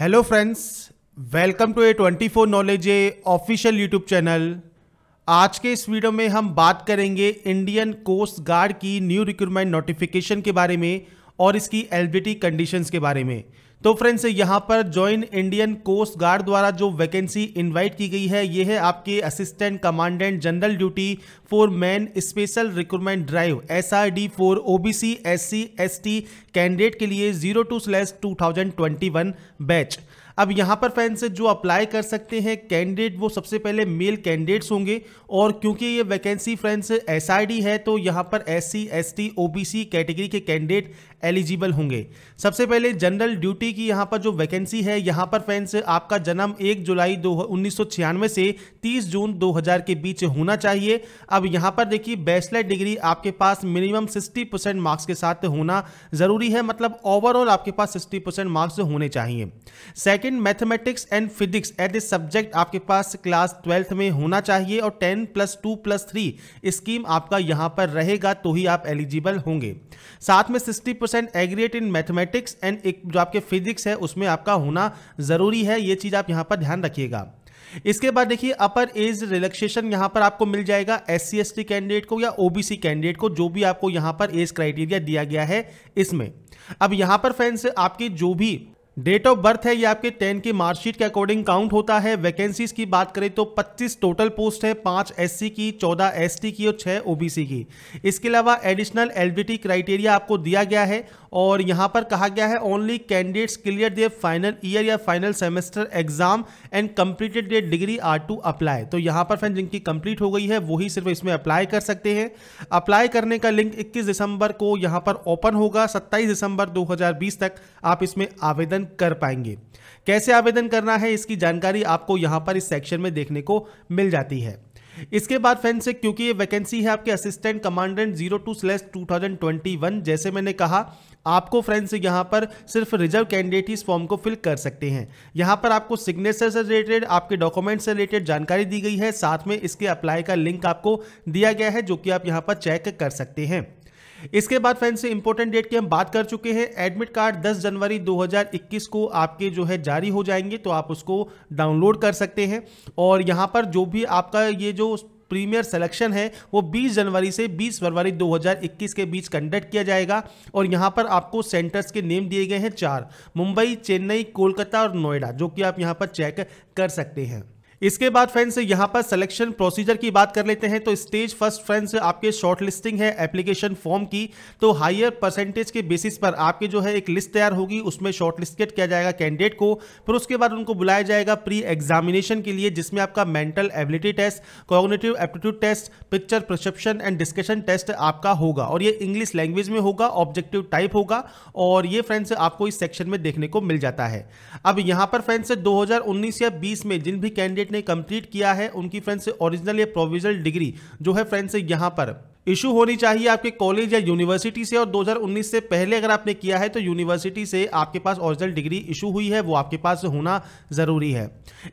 hello friends welcome to A twenty four knowledge A official YouTube channel आज के इस video में हम बात करेंगे इंडियन कोस्ट गार्ड की न्यू रिक्रूटमेंट नोटिफिकेशन के बारे में और इसकी एलबीटी कंडीशंस के बारे में तो फ्रेंड्स यहाँ पर ज्वाइन इंडियन कोस्ट गार्ड द्वारा जो वैकेंसी इनवाइट की गई है ये है आपके assistant commandant general duty for man special recruitment drive S R D for O B C S C S T candidate के लिए zero two slash two thousand twenty one batch अब यहाँ पर फैंस जो अप्लाई कर सकते हैं candidate वो सबसे पहले मेल कैंडिडेट्स होंगे और क्योंकि ये वैकेंसी फ्रेंड्स एस है तो यहाँ पर S C S T category के कैंडिडेट एलिजिबल होंगे सबसे पहले जनरल ड्यूटी की यहाँ पर जो वैकेंसी है यहाँ पर फ्रेंड्स आपका जन्म 1 जुलाई दो उन्नीस से 30 जून 2000 के बीच होना चाहिए अब यहाँ पर देखिए बैचलर डिग्री आपके पास मिनिमम 60 परसेंट मार्क्स के साथ होना ज़रूरी है मतलब ओवरऑल आपके पास 60 परसेंट मार्क्स होने चाहिए second second mathematics and physics at a subject आपके पास क्लास ट्वेल्थ में होना चाहिए और ten plus two plus three scheme आपका यहाँ पर रहेगा तो ही आप एलिजिबल होंगे साथ में sixty percent aggregate in mathematics and एक जो आपके फिजिक्स है उसमें आपका होना ज़रूरी है ये चीज़ आप यहाँ पर ध्यान रखिएगा इसके बाद देखिए अपर एज रिलैक्सेशन यहां पर आपको मिल जाएगा एस सी कैंडिडेट को या ओबीसी कैंडिडेट को जो भी आपको यहां पर एज क्राइटेरिया दिया गया है इसमें अब यहां पर फ्रेंड्स आपके जो भी डेट ऑफ बर्थ है ये आपके टेन की मार्कशीट के अकॉर्डिंग काउंट होता है वैकेंसीज की बात करें तो 25 टोटल पोस्ट है 5 एससी की 14 एसटी की और 6 ओबीसी की इसके अलावा एडिशनल एलबीटी क्राइटेरिया आपको दिया गया है और यहाँ पर कहा गया है only candidates clear their final year या final semester exam and completed their degree are to apply तो यहाँ पर फ्रेंड जिनकी कंप्लीट हो गई है वही सिर्फ इसमें अप्लाई कर सकते हैं अप्लाई करने का लिंक इक्कीस दिसंबर को यहाँ पर ओपन होगा सत्ताईस दिसंबर 2020 तक आप इसमें आवेदन आवेदन कर पाएंगे कैसे आवेदन करना है इसकी जानकारी आपको यहाँ पर इस सेक्शन में देखने को मिल जाती है इसके बाद फ्रेंड्स क्योंकि ये वैकेंसी है आपके assistant commandant zero two slash two thousand twenty one जैसे मैंने कहा आपको फ्रेंड्स यहां पर सिर्फ रिजर्व कैंडिडेट ही इस फॉर्म को फिल कर सकते हैं यहां पर आपको सिग्नेचर से रिलेटेड आपके डॉक्यूमेंट से रिलेटेड जानकारी दी गई है साथ में इसके अप्लाई का लिंक आपको दिया गया है जो कि आप यहाँ पर चेक कर सकते हैं इसके बाद फ्रेंड्स इंपॉर्टेंट डेट की हम बात कर चुके हैं एडमिट कार्ड 10 जनवरी 2021 को आपके जो है जारी हो जाएंगे तो आप उसको डाउनलोड कर सकते हैं और यहाँ पर जो भी आपका ये जो प्रीमियर सिलेक्शन है वो 20 जनवरी से 20 फरवरी 2021 के बीच कंडक्ट किया जाएगा और यहाँ पर आपको सेंटर्स के नेम दिए गए हैं चार मुंबई चेन्नई कोलकाता और नोएडा जो कि आप यहाँ पर चेक कर सकते हैं इसके बाद फ्रेंड्स यहाँ पर सिलेक्शन प्रोसीजर की बात कर लेते हैं तो स्टेज फर्स्ट फ्रेंड्स आपके शॉर्ट लिस्टिंग है एप्लीकेशन फॉर्म की तो हायर परसेंटेज के बेसिस पर आपके जो है एक लिस्ट तैयार होगी उसमें शॉर्ट लिस्टेड किया जाएगा कैंडिडेट को फिर उसके बाद उनको बुलाया जाएगा प्री एग्जामिनेशन के लिए जिसमें आपका mental ability test cognitive aptitude test picture perception and discussion test आपका होगा और ये इंग्लिश लैंग्वेज में होगा ऑब्जेक्टिव टाइप होगा और ये फ्रेंड्स आपको इस सेक्शन में देखने को मिल जाता है अब यहाँ पर फ्रेंड्स दो या बीस में जिन भी कैंडिडेट ने कंप्लीट किया है उनकी फ्रेंड्स ओरिजिनल ये प्रोविजनल डिग्री जो है फ्रेंड्स यहाँ पर इशू होनी चाहिए आपके कॉलेज या यूनिवर्सिटी से और 2019 से पहले अगर आपने किया है तो यूनिवर्सिटी से आपके पास ओरिजिनल डिग्री इशू हुई है वो आपके पास होना ज़रूरी है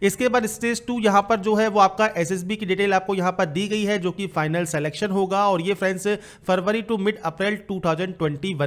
इसके बाद स्टेज टू यहाँ पर जो है वो आपका एसएसबी की डिटेल आपको यहाँ पर दी गई है जो कि फाइनल सेलेक्शन होगा और ये friends February to mid April two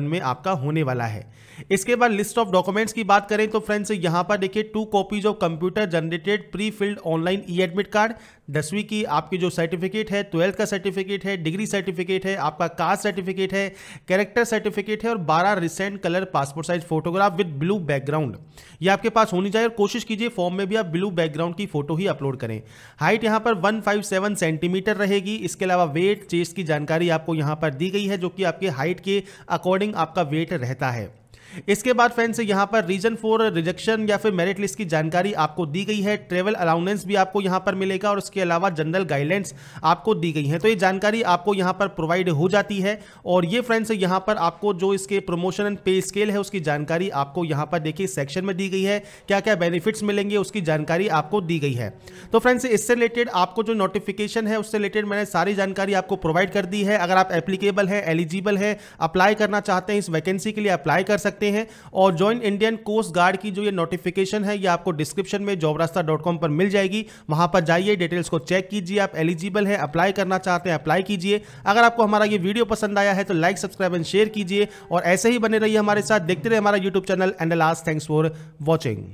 में आपका होने वाला है इसके बाद लिस्ट ऑफ डॉक्यूमेंट्स की बात करें तो फ्रेंड्स यहाँ पर देखिए two copies of computer generated pre filled online e admit card दसवीं की आपकी जो सर्टिफिकेट है ट्वेल्थ का सर्टिफिकेट है डिग्री सर्टिफिकेट है आपका कास्ट सर्टिफिकेट है कैरेक्टर सर्टिफिकेट है और बारह recent colour passport size photograph with blue background ये आपके पास होनी चाहिए और कोशिश कीजिए फॉर्म में भी आप ब्लू बैकग्राउंड की फोटो ही अपलोड करें हाइट यहाँ पर वन सेंटीमीटर रहेगी इसके अलावा वेट चेस्ट की जानकारी आपको यहाँ पर दी गई है जो कि आपके हाइट के अकॉर्डिंग आपका वेट रहता है इसके बाद फ्रेंड्स यहां पर रीजन फॉर रिजेक्शन या फिर मेरिट लिस्ट की जानकारी आपको दी गई है ट्रेवल अलाउंस भी आपको यहां पर मिलेगा और उसके अलावा जनरल गाइडलाइंस आपको दी गई हैं तो ये जानकारी आपको यहां पर प्रोवाइड हो जाती है और ये फ्रेंड्स यहां पर आपको जो इसके प्रमोशन एंड पे स्केल है उसकी जानकारी आपको यहां पर देखिए सेक्शन में दी गई है क्या क्या बेनिफिट्स मिलेंगे उसकी जानकारी आपको दी गई है तो फ्रेंड्स इससे रिलेटेड आपको जो नोटिफिकेशन है उससे रिलेटेड मैंने सारी जानकारी आपको प्रोवाइड कर दी है अगर आप एप्लीकेबल है एलिजिबल है अप्लाई करना चाहते हैं इस वैकेंसी के लिए अप्लाई कर सकते सकते हैं और ज्वाइन इंडियन कोस्ट गार्ड की जो ये नोटिफिकेशन है ये आपको डिस्क्रिप्शन में जॉब रास्ता डॉट कॉम पर मिल जाएगी वहां पर जाइए डिटेल्स को चेक कीजिए आप एलिजिबल हैं अप्लाई करना चाहते हैं अप्लाई कीजिए अगर आपको हमारा ये वीडियो पसंद आया है तो लाइक सब्सक्राइब एंड शेयर कीजिए और ऐसे ही बने रहिए हमारे साथ देखते रहे हमारा YouTube channel and last thanks for watching